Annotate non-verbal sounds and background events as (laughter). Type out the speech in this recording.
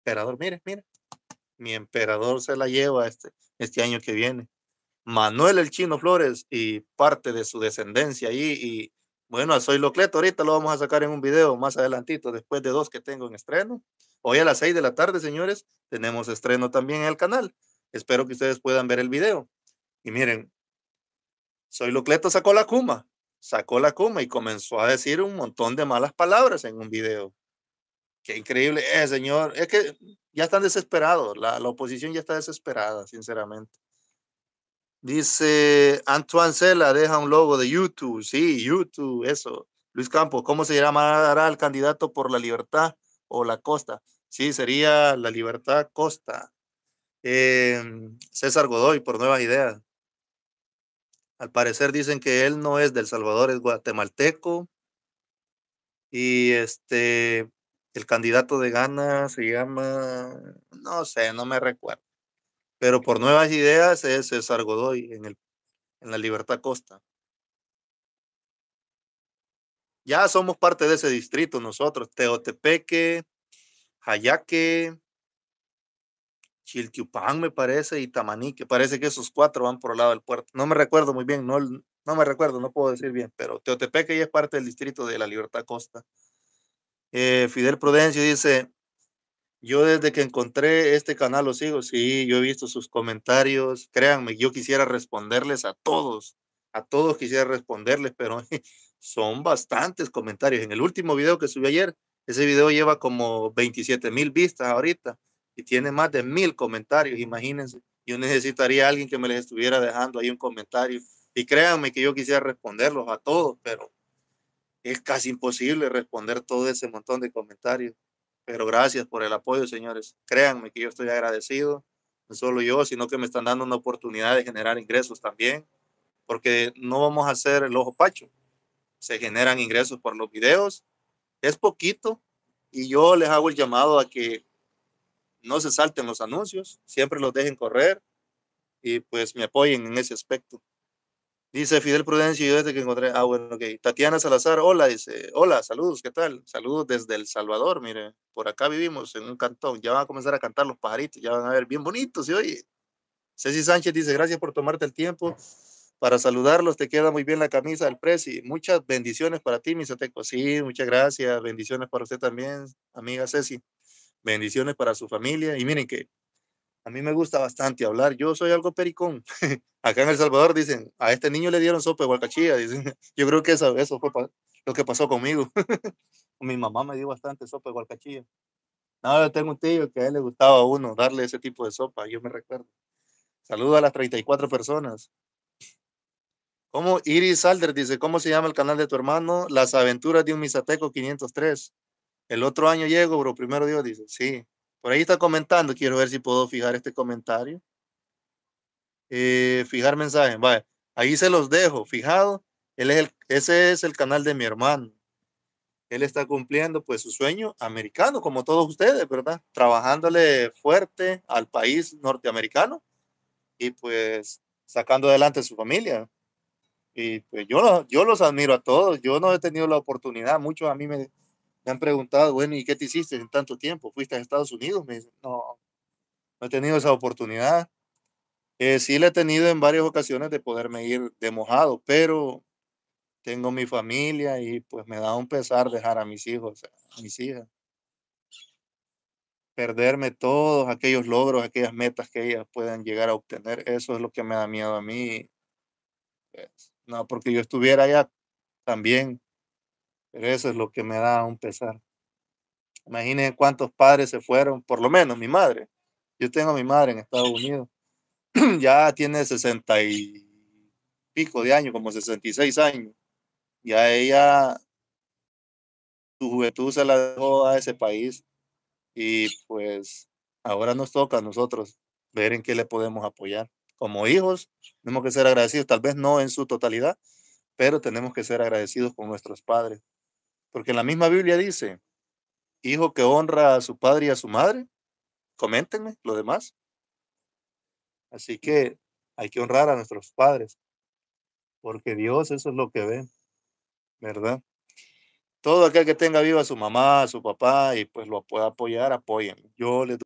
emperador, mire, mire, mi emperador se la lleva este, este año que viene. Manuel el Chino Flores y parte de su descendencia ahí y bueno, soy Locleto, ahorita lo vamos a sacar en un video más adelantito, después de dos que tengo en estreno. Hoy a las seis de la tarde, señores, tenemos estreno también en el canal. Espero que ustedes puedan ver el video. Y miren, soy Locleto sacó la cuma, sacó la cuma y comenzó a decir un montón de malas palabras en un video increíble, eh, señor. Es que ya están desesperados, la, oposición ya está desesperada, sinceramente. Dice Antoine Cela, deja un logo de YouTube. Sí, YouTube, eso. Luis Campos, ¿cómo se llamará el candidato por la libertad o la costa? Sí, sería la libertad costa. Em, César Godoy, por nuevas ideas. Al parecer dicen que él no es del Salvador, es guatemalteco. Y este, el candidato de Gana se llama, no sé, no me recuerdo. Pero por nuevas ideas es César Godoy en, el, en la Libertad Costa. Ya somos parte de ese distrito nosotros, Teotepeque, Hayaque, Chiltiupán, me parece, y Tamanique. Parece que esos cuatro van por el lado del puerto. No me recuerdo muy bien, no, no me recuerdo, no puedo decir bien, pero Teotepeque ya es parte del distrito de la Libertad Costa. Eh, Fidel Prudencio dice, yo desde que encontré este canal los sigo, sí, yo he visto sus comentarios, créanme, yo quisiera responderles a todos, a todos quisiera responderles, pero (laughs) son bastantes comentarios. En el último video que subí ayer, ese video lleva como 27 mil vistas ahorita y tiene más de mil comentarios, imagínense. Yo necesitaría a alguien que me les estuviera dejando ahí un comentario. Y créanme que yo quisiera responderlos a todos, pero es casi imposible responder todo ese montón de comentarios. Pero gracias por el apoyo, señores. Créanme que yo estoy agradecido, no solo yo, sino que me están dando una oportunidad de generar ingresos también, porque no vamos a hacer el ojo pacho. Se generan ingresos por los videos, es poquito, y yo les hago el llamado a que no se salten los anuncios, siempre los dejen correr y pues me apoyen en ese aspecto. Dice Fidel Prudencio, yo desde que encontré, ah, bueno, ok. Tatiana Salazar, hola, dice, hola, saludos, ¿qué tal? Saludos desde El Salvador, mire, por acá vivimos en un cantón, ya van a comenzar a cantar los pajaritos, ya van a ver, bien bonitos, ¿sí? oye. Ceci Sánchez dice, gracias por tomarte el tiempo para saludarlos, te queda muy bien la camisa del presi, Muchas bendiciones para ti, Misateco. Sí, muchas gracias, bendiciones para usted también, amiga Ceci. Bendiciones para su familia. Y miren que a mí me gusta bastante hablar. Yo soy algo pericón. (laughs) Acá en El Salvador dicen, a este niño le dieron sopa de guacachilla. (laughs) yo creo que eso, eso fue lo que pasó conmigo. (laughs) Mi mamá me dio bastante sopa de guacachilla. Ahora tengo un tío que a él le gustaba a uno darle ese tipo de sopa, yo me recuerdo. Saludo a las 34 personas. ¿Cómo? Iris Alder dice, ¿cómo se llama el canal de tu hermano? Las aventuras de un Misateco 503. El otro año llego, bro, primero Dios dice, sí. Por ahí está comentando, quiero ver si puedo fijar este comentario. Eh, fijar mensaje, ahí se los dejo, fijado. Él es el, ese es el canal de mi hermano. Él está cumpliendo pues su sueño americano, como todos ustedes, ¿verdad? Trabajándole fuerte al país norteamericano y pues sacando adelante su familia. Y pues yo, yo los admiro a todos. Yo no he tenido la oportunidad, muchos a mí me, me han preguntado, bueno, ¿y qué te hiciste en tanto tiempo? ¿Fuiste a Estados Unidos? Me no, no he tenido esa oportunidad. Eh, sí la he tenido en varias ocasiones de poderme ir de mojado, pero tengo mi familia y pues me da un pesar dejar a mis hijos, a mis hijas. Perderme todos aquellos logros, aquellas metas que ellas puedan llegar a obtener, eso es lo que me da miedo a mí. Pues, no, porque yo estuviera allá también pero eso es lo que me da un pesar. Imaginen cuántos padres se fueron, por lo menos mi madre. Yo tengo a mi madre en Estados Unidos. (clears throat) ya tiene 60 y pico de años, como 66 años. Ya ella, su juventud se la dejó a ese país. Y pues ahora nos toca a nosotros ver en qué le podemos apoyar. Como hijos, tenemos que ser agradecidos, tal vez no en su totalidad, pero tenemos que ser agradecidos con nuestros padres porque la misma Biblia dice, hijo que honra a su padre y a su madre, coméntenme lo demás. Así que hay que honrar a nuestros padres, porque Dios eso es lo que ve, ¿verdad? Todo aquel que tenga viva a su mamá, a su papá y pues lo pueda apoyar, apoyen. Yo les